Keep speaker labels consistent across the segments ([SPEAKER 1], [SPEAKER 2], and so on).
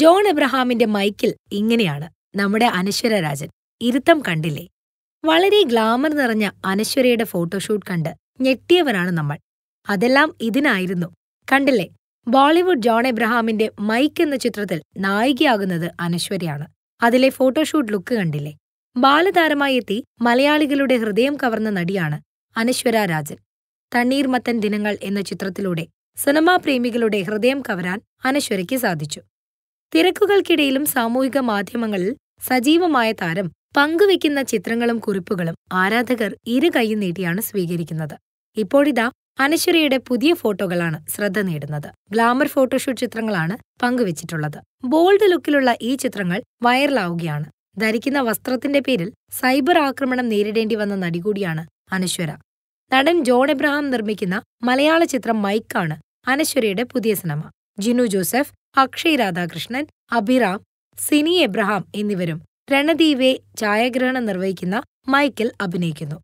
[SPEAKER 1] John എബ്രഹാമിന്റെ മൈക്കിൽ ഇങ്ങനെയാണ് നമ്മുടെ അനശ്വര രാജൻ ഇരുത്തം കണ്ടില്ലേ വളരെ ഗ്ലാമർ നിറഞ്ഞ അനശ്വരയുടെ ഫോട്ടോഷൂട്ട് കണ്ട് ഞെട്ടിയവരാണ് നമ്മൾ അതെല്ലാം ഇതിനായിരുന്നു കണ്ടില്ലേ ബോളിവുഡ് ജോൺ എബ്രഹാമിന്റെ മൈക്ക് എന്ന ചിത്രത്തിൽ നായികയാകുന്നത് അനശ്വരയാണ് അതിലെ ഫോട്ടോഷൂട്ട് ലുക്ക് കണ്ടില്ലേ ബാലതാരമായി എത്തി മലയാളികളുടെ ഹൃദയം കവർന്ന നടിയാണ് അനശ്വര രാജൻ തണ്ണീർമത്തൻ ദിനങ്ങൾ എന്ന ചിത്രത്തിലൂടെ സിനിമാ പ്രേമികളുടെ ഹൃദയം കവരാൻ അനശ്വരയ്ക്ക് സാധിച്ചു തിരക്കുകൾക്കിടയിലും സാമൂഹിക മാധ്യമങ്ങളിൽ സജീവമായ താരം പങ്കുവെക്കുന്ന ചിത്രങ്ങളും കുറിപ്പുകളും ആരാധകർ ഇരു കൈയും നീട്ടിയാണ് സ്വീകരിക്കുന്നത് ഇപ്പോഴിതാ അനശ്വരയുടെ പുതിയ ഫോട്ടോകളാണ് ശ്രദ്ധ നേടുന്നത് ഗ്ലാമർ ഫോട്ടോഷൂട്ട് ചിത്രങ്ങളാണ് പങ്കുവച്ചിട്ടുള്ളത് ബോൾഡ് ലുക്കിലുള്ള ഈ ചിത്രങ്ങൾ വൈറലാവുകയാണ് ധരിക്കുന്ന വസ്ത്രത്തിന്റെ പേരിൽ സൈബർ ആക്രമണം നേരിടേണ്ടി വന്ന നടി കൂടിയാണ് അനശ്വര നടൻ ജോൺ എബ്രഹാം നിർമ്മിക്കുന്ന മലയാള ചിത്രം മൈക്കാണ് അനശ്വരയുടെ പുതിയ സിനിമ ജിനു ജോസഫ് അക്ഷയ് രാധാകൃഷ്ണൻ അഭിറാം സിനി എബ്രഹാം എന്നിവരും രണദീവെ ഛായാഗ്രഹണം നിർവഹിക്കുന്ന മൈക്കിൽ അഭിനയിക്കുന്നു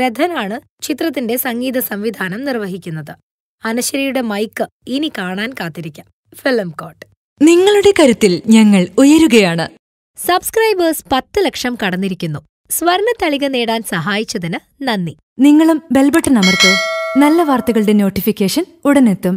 [SPEAKER 1] രഥനാണ് ചിത്രത്തിന്റെ സംഗീത സംവിധാനം നിർവഹിക്കുന്നത് അനശ്വരിയുടെ മൈക്ക് ഇനി കാണാൻ കാത്തിരിക്കാം ഫിലിം കോട്ട് നിങ്ങളുടെ കരുത്തിൽ ഞങ്ങൾ ഉയരുകയാണ് സബ്സ്ക്രൈബേഴ്സ് പത്ത് ലക്ഷം കടന്നിരിക്കുന്നു സ്വർണ തളിക നേടാൻ സഹായിച്ചതിന് നന്ദി നിങ്ങളും ബെൽബട്ടൺ അമർത്തോ നല്ല വാർത്തകളുടെ നോട്ടിഫിക്കേഷൻ ഉടനെത്തും